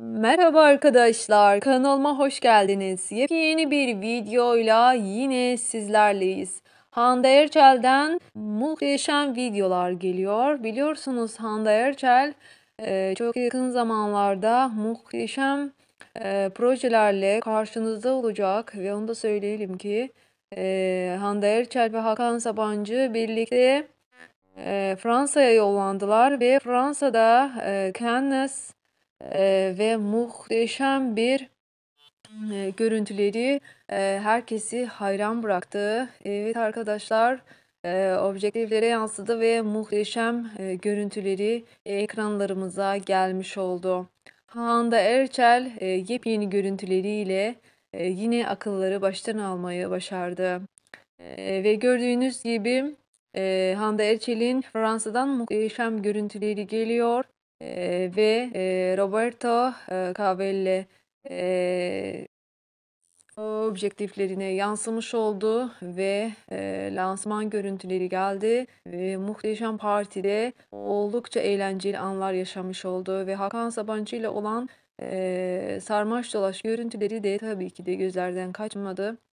Merhaba arkadaşlar, kanalıma hoş geldiniz. Yepyeni bir videoyla yine sizlerleyiz. Hande Erçel'den muhteşem videolar geliyor. Biliyorsunuz Hande Erçel e, çok yakın zamanlarda muhteşem e, projelerle karşınızda olacak ve onu da söyleyelim ki e, Hande Erçel ve Hakan Sabancı birlikte Fransa'ya yollandılar ve Fransa'da Cannes ee, ve muhteşem bir e, görüntüleri e, herkesi hayran bıraktı. Evet arkadaşlar e, objektiflere yansıdı ve muhteşem görüntüleri ekranlarımıza gelmiş oldu. Handa Erçel yepyeni görüntüleriyle yine akılları baştan almayı başardı. Ve gördüğünüz gibi Handa Erçel'in Fransa'dan muhteşem görüntüleri geliyor ve e, Roberto e, Cavalli e, objektiflerine yansımış oldu ve e, lansman görüntüleri geldi ve muhteşem partide oldukça eğlenceli anlar yaşamış oldu ve Hakan Sabancı ile olan e, sarmaş dolaş görüntüleri de tabii ki de gözlerden kaçmadı.